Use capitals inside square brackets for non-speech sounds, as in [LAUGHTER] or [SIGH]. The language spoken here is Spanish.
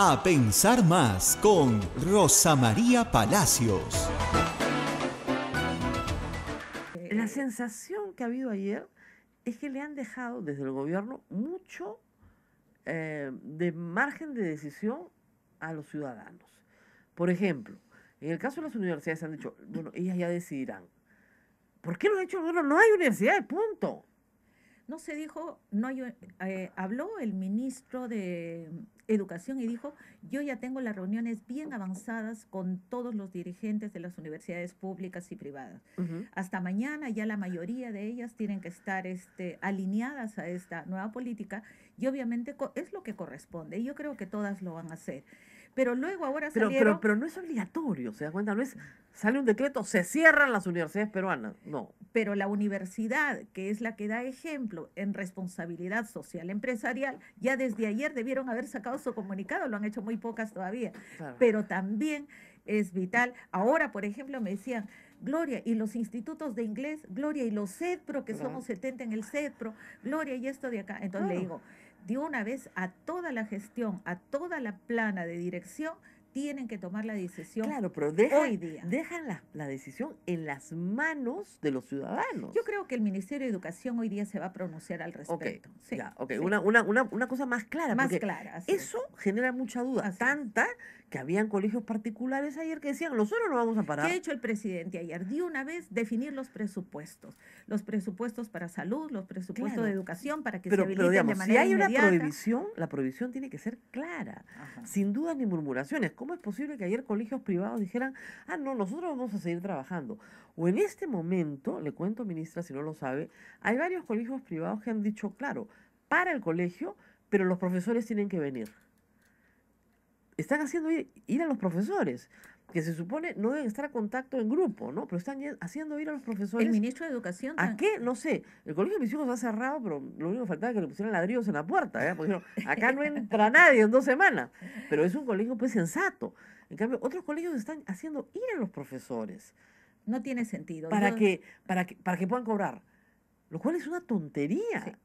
A Pensar Más con Rosa María Palacios. La sensación que ha habido ayer es que le han dejado desde el gobierno mucho eh, de margen de decisión a los ciudadanos. Por ejemplo, en el caso de las universidades han dicho, bueno, ellas ya decidirán. ¿Por qué lo han hecho? Bueno, no hay universidades, punto. No se dijo, no eh, habló el ministro de Educación y dijo, yo ya tengo las reuniones bien avanzadas con todos los dirigentes de las universidades públicas y privadas. Hasta mañana ya la mayoría de ellas tienen que estar este, alineadas a esta nueva política y obviamente es lo que corresponde. yo creo que todas lo van a hacer. Pero luego ahora salieron... Pero, pero, pero no es obligatorio, ¿se da cuenta? No es, sale un decreto, se cierran las universidades peruanas, no. Pero la universidad, que es la que da ejemplo, en responsabilidad social empresarial, ya desde ayer debieron haber sacado su comunicado, lo han hecho muy pocas todavía, pero también es vital. Ahora, por ejemplo, me decían, Gloria, y los institutos de inglés, Gloria, y los CEDPRO, que somos 70 en el CEDPRO, Gloria, y esto de acá. Entonces le digo, de una vez a toda la gestión, a toda la plana de dirección, tienen que tomar la decisión claro, pero hoy día. Dejan la, decisión en las manos de los ciudadanos. Yo creo que el Ministerio de Educación hoy día se va a pronunciar al respecto. Ok, Una, cosa más clara. Más clara. Eso genera mucha duda, tanta que habían colegios particulares ayer que decían, nosotros no vamos a parar. ¿Qué ha hecho el presidente ayer? Dio una vez definir los presupuestos, los presupuestos para salud, los presupuestos de educación, para que se habiliten de manera Si hay una prohibición, la prohibición tiene que ser clara, sin dudas ni murmuraciones. ¿Cómo es posible que ayer colegios privados dijeran, ah, no, nosotros vamos a seguir trabajando? O en este momento, le cuento, ministra, si no lo sabe, hay varios colegios privados que han dicho, claro, para el colegio, pero los profesores tienen que venir están haciendo ir, a los profesores, que se supone no deben estar a contacto en grupo, ¿no? Pero están haciendo ir a los profesores. El ministro de Educación. ¿A qué? No sé. El colegio de mis hijos ha cerrado, pero lo único que faltaba es que le pusieran ladrillos en la puerta, ¿eh? Porque acá no entra [LAUGHS] nadie en dos semanas. Pero es un colegio, pues, sensato. En cambio, otros colegios están haciendo ir a los profesores. No tiene sentido. Para, que, para, que, para que puedan cobrar. Lo cual es una tontería.